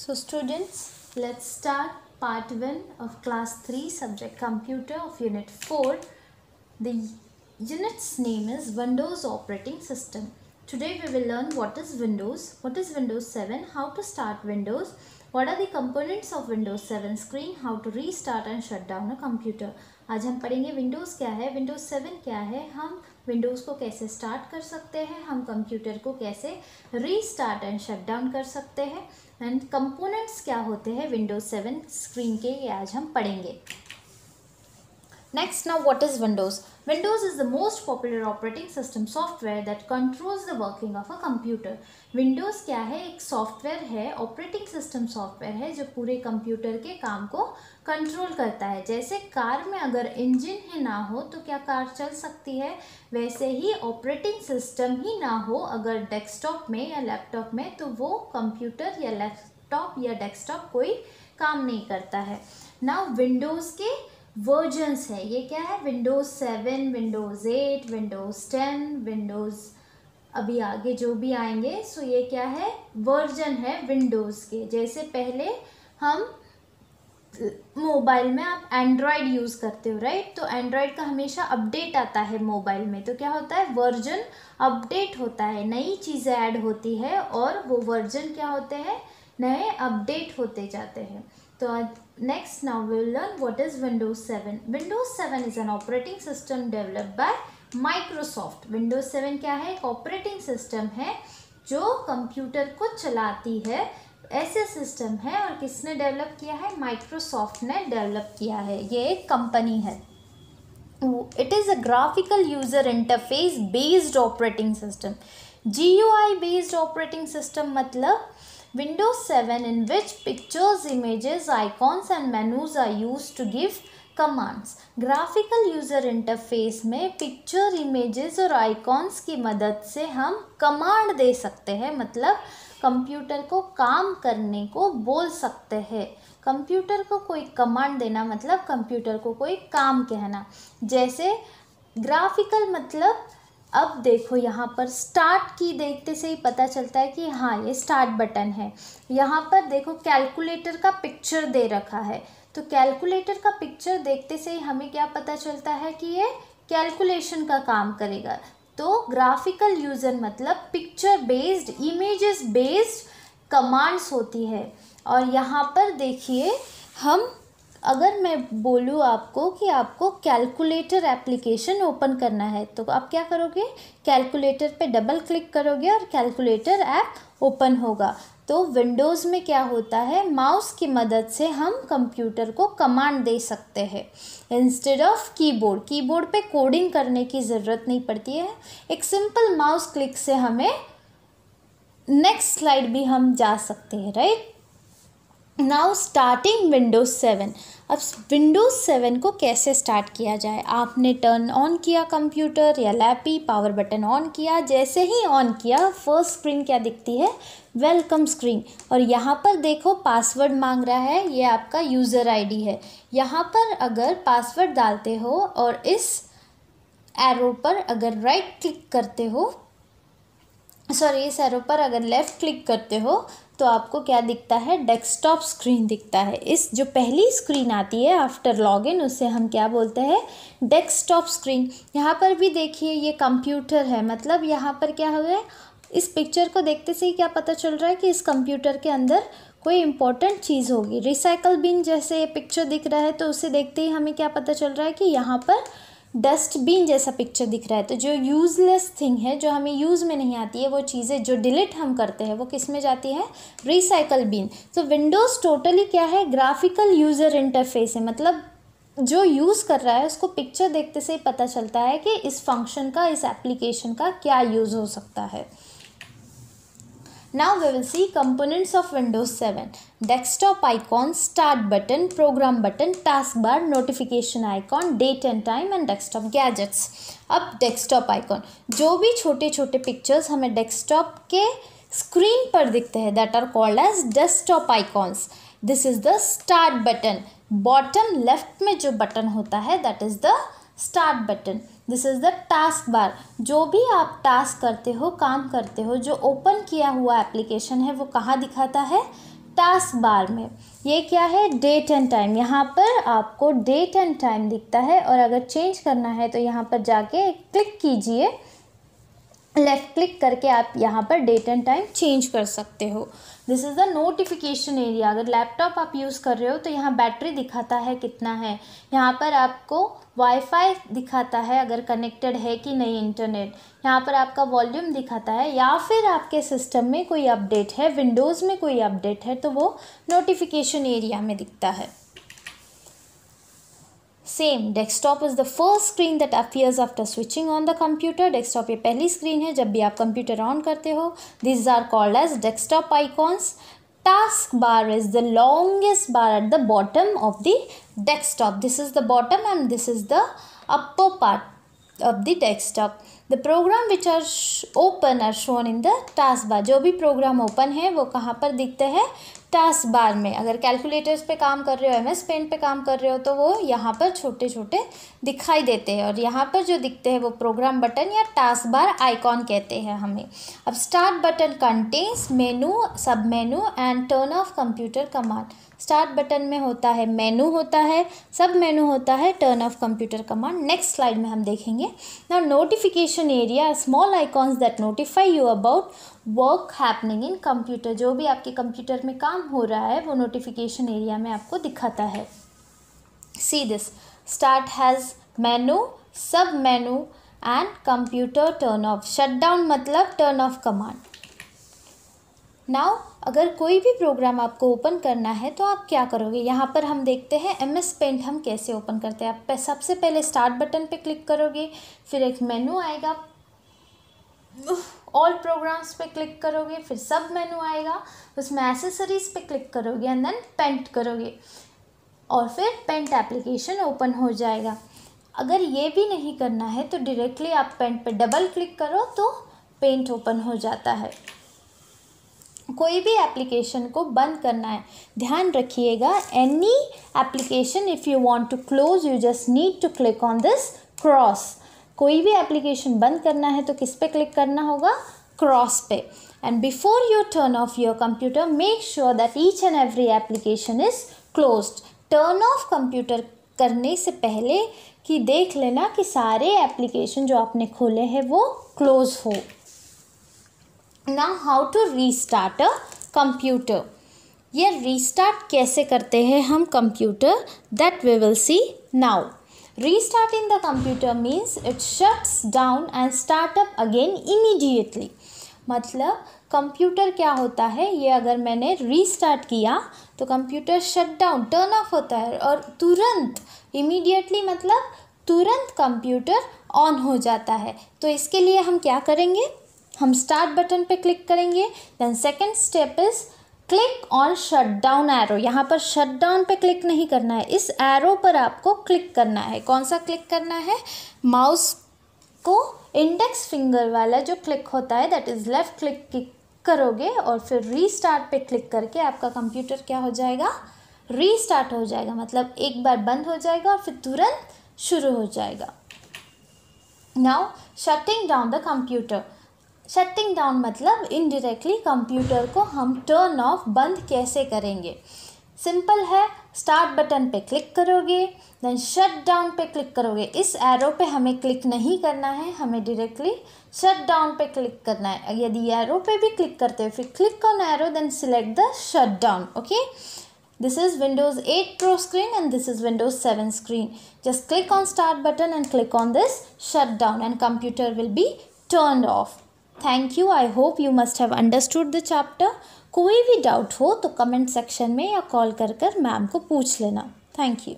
So students, let's start part 1 of class 3 subject computer of unit 4. The unit's name is Windows operating system. Today we will learn what is Windows, what is Windows 7, how to start Windows, what are the components of Windows 7 screen, how to restart and shut down a computer. आज हम पढ़ेंगे Windows क्या है Windows seven क्या है हम Windows को कैसे स्टार्ट कर सकते हैं हम कंप्यूटर को कैसे रीस्टार्ट एंड शट डाउन कर सकते हैं एंड कंपोनेंट्स क्या होते हैं विंडोज सेवन स्क्रीन के ये आज हम पढ़ेंगे next now what is Windows Windows is the most popular operating system software that controls the working of a computer Windows क्या है एक सॉफ्टवेयर है ऑपरेटिंग सिस्टम सॉफ्टवेयर है जो पूरे कंप्यूटर के काम को कंट्रोल करता है जैसे कार में अगर इंजन ही ना हो तो क्या कार चल सकती है वैसे ही ऑपरेटिंग सिस्टम ही ना हो अगर डेस्कटॉप में या लैपटॉप में तो वो कंप्यूटर या लैपटॉप या डेस्कटॉप कोई काम नहीं करता है ना विंडोज़ के वर्जन्स है ये क्या है Windows seven Windows eight Windows ten Windows अभी आगे जो भी आएंगे सो ये क्या है वर्जन है विंडोज़ के जैसे पहले हम मोबाइल में आप एंड्रॉयड यूज़ करते हो राइट तो एंड्रॉयड का हमेशा अपडेट आता है मोबाइल में तो क्या होता है वर्जन अपडेट होता है नई चीज़ें ऐड होती है और वो वर्जन क्या होते हैं नए अपडेट होते जाते हैं तो next now we will learn what is Windows seven windows 7 is an operating system developed by microsoft windows क्या है एक ऑपरेटिंग सिस्टम है जो कंप्यूटर को चलाती है ऐसे सिस्टम है और किसने डेवलप किया है माइक्रोसॉफ्ट ने डेवलप किया है ये एक कंपनी है it is a graphical user interface based operating system G U I based operating system मतलब Windows seven in which pictures image icons and menus are use to give commands graphical user interface में picture image और icons की मदद से हम command दे सकते हैं मतलब कंप्यूटर को काम करने को बोल सकते हैं कंप्यूटर को कोई कमांड देना मतलब कंप्यूटर को कोई काम कहना जैसे ग्राफिकल मतलब अब देखो यहाँ पर स्टार्ट की देखते से ही पता चलता है कि हाँ ये स्टार्ट बटन है यहाँ पर देखो कैलकुलेटर का पिक्चर दे रखा है तो कैलकुलेटर का पिक्चर देखते से ही हमें क्या पता चलता है कि ये कैलकुलेशन का काम करेगा तो ग्राफिकल यूज़र मतलब picture based images based commands होती है और यहाँ पर देखिए हम अगर मैं बोलूँ आपको कि आपको कैलकुलेटर एप्लीकेशन ओपन करना है तो आप क्या करोगे कैलकुलेटर पे डबल क्लिक करोगे और कैलकुलेटर ऐप ओपन होगा तो विंडोज़ में क्या होता है माउस की मदद से हम कंप्यूटर को कमांड दे सकते हैं इंस्टेड ऑफ कीबोर्ड कीबोर्ड पे कोडिंग करने की ज़रूरत नहीं पड़ती है एक सिंपल माउस क्लिक से हमें नेक्स्ट स्लाइड भी हम जा सकते हैं right now starting Windows seven अब विंडोज़ सेवन को कैसे स्टार्ट किया जाए आपने टर्न ऑन किया कंप्यूटर या लैपी पावर बटन ऑन किया जैसे ही ऑन किया फर्स्ट स्क्रीन क्या दिखती है वेलकम स्क्रीन और यहाँ पर देखो पासवर्ड मांग रहा है ये आपका यूज़र आईडी है यहाँ पर अगर पासवर्ड डालते हो और इस एरो पर अगर राइट क्लिक करते हो सॉरी इस एरो पर अगर लेफ़्ट क्लिक करते हो तो आपको क्या दिखता है डेस्कटॉप स्क्रीन दिखता है इस जो पहली स्क्रीन आती है आफ्टर लॉगिन उससे हम क्या बोलते हैं डेस्कटॉप स्क्रीन यहाँ पर भी देखिए ये कंप्यूटर है मतलब यहाँ पर क्या हो गया इस पिक्चर को देखते से ही क्या पता चल रहा है कि इस कंप्यूटर के अंदर कोई इंपॉर्टेंट चीज़ होगी रिसाइकल बिन जैसे ये पिक्चर दिख रहा है तो उसे देखते ही हमें क्या पता चल रहा है कि यहाँ पर डस्टबिन जैसा पिक्चर दिख रहा है तो जो यूज़लेस थिंग है जो हमें यूज़ में नहीं आती है वो चीज़ें जो डिलीट हम करते हैं वो किस में जाती है रिसाइकल बिन तो विंडोज़ टोटली क्या है ग्राफिकल यूज़र इंटरफेस है मतलब जो यूज़ कर रहा है उसको पिक्चर देखते से ही पता चलता है कि इस फंक्शन का इस एप्लीकेशन का क्या यूज़ हो सकता है Now we will see components of Windows 7. Desktop icon, start button, program button, taskbar, notification icon, date and time and desktop gadgets. अब desktop icon. जो भी छोटे छोटे pictures हमें desktop के screen पर दिखते हैं that are called as desktop icons. This is the start button. Bottom left में जो button होता है that is the start button this is the taskbar जो भी आप टास्क करते हो काम करते हो जो ओपन किया हुआ एप्लीकेशन है वो कहाँ दिखाता है टास्क बार में ये क्या है डेट एंड टाइम यहाँ पर आपको डेट एंड टाइम दिखता है और अगर चेंज करना है तो यहाँ पर जाके क्लिक कीजिए लेफ़्ट क्लिक करके आप यहाँ पर डेट एंड टाइम चेंज कर सकते हो this is the notification area अगर लैपटॉप आप यूज़ कर रहे हो तो यहाँ बैटरी दिखाता है कितना है यहाँ पर आपको वाईफाई दिखाता है अगर कनेक्टेड है कि नहीं इंटरनेट यहाँ पर आपका वॉल्यूम दिखाता है या फिर आपके सिस्टम में कोई अपडेट है विंडोज़ में कोई अपडेट है तो वो नोटिफिकेशन एरिया में दिखता है same desktop is the first screen that appears after switching on the computer desktop ये पहली स्क्रीन है जब भी आप कंप्यूटर ऑन करते हो this are called as desktop icons taskbar is the longest bar at the bottom of the desktop this is the bottom and this is the upper part of the desktop the program which are open are shown in the taskbar जो भी programme open है वो कहाँ पर दिखते हैं task bar में अगर कैलकुलेटर्स पे काम कर रहे हो एम एस पेंट पे काम कर रहे हो तो वो यहाँ पर छोटे छोटे दिखाई देते हैं और यहाँ पर जो दिखते हैं वो प्रोग्राम बटन या टास्क बार आइकॉन कहते हैं हमें अब start button contains menu sub menu and turn off computer command start button में होता है मेनू होता है सब मेनू होता है turn off computer command next slide में हम देखेंगे ना notification area small icons that notify you about work happening in computer जो भी आपके कंप्यूटर में काम हो रहा है वो नोटिफिकेशन एरिया में आपको दिखाता है see this start has menu sub menu and computer turn off shut down मतलब टर्न ऑफ कमांड नाउ अगर कोई भी प्रोग्राम आपको ओपन करना है तो आप क्या करोगे यहाँ पर हम देखते हैं एम एस पेंट हम कैसे ओपन करते हैं आप सबसे पहले स्टार्ट बटन पे क्लिक करोगे फिर एक मेनू आएगा ऑल प्रोग्राम्स पे क्लिक करोगे फिर सब मेनू आएगा उसमें एसेसरीज पे क्लिक करोगे एंड देन पेंट करोगे और फिर पेंट एप्लीकेशन ओपन हो जाएगा अगर ये भी नहीं करना है तो डायरेक्टली आप पेंट पे डबल क्लिक करो तो पेंट ओपन हो जाता है कोई भी एप्लीकेशन को बंद करना है ध्यान रखिएगा any application if you want to close you just need to click on this cross कोई भी एप्लीकेशन बंद करना है तो किस पे क्लिक करना होगा क्रॉस पे and before you turn off your computer make sure that each and every application is close turn off computer करने से पहले कि देख लेना कि सारे एप्लीकेशन जो आपने खोले हैं वो क्लोज़ हो ना how to restart a computer ये रीस्टार्ट कैसे करते हैं हम computer that we will see now restarting in the computer means it shuts down and start up again immediately मतलब कंप्यूटर क्या होता है ये अगर मैंने रीस्टार्ट किया तो computer shut down turn off होता है और तुरंत इमीडिएटली मतलब तुरंत कंप्यूटर ऑन हो जाता है तो इसके लिए हम क्या करेंगे हम स्टार्ट बटन पे क्लिक करेंगे then second step is click on shut down arrow यहाँ पर शट डाउन पे क्लिक नहीं करना है इस एरो पर आपको क्लिक करना है कौन सा क्लिक करना है माउस को इंडेक्स फिंगर वाला जो क्लिक होता है दैट इज़ लेफ़्ट क्लिक करोगे और फिर रीस्टार्ट पे क्लिक करके आपका कंप्यूटर क्या हो जाएगा रीस्टार्ट हो जाएगा मतलब एक बार बंद हो जाएगा और फिर तुरंत शुरू हो जाएगा now shutting down the computer shutting down मतलब इनडायरेक्टली कंप्यूटर को हम टर्न ऑफ बंद कैसे करेंगे सिंपल है स्टार्ट बटन पे क्लिक करोगे देन शट डाउन पे क्लिक करोगे इस एरो पे हमें क्लिक नहीं करना है हमें डायरेक्टली शट डाउन पे क्लिक करना है यदि एरो पे भी क्लिक करते हो फिर click on arrow then select the shut down okay this is Windows eight pro screen and this is Windows seven screen just click on start button and click on this shut down and computer will be turn off thank you I hope you must have understood the chapter कोई भी doubt हो तो comment section में या call कर कर ma'am को पूछ लेना थैंक यू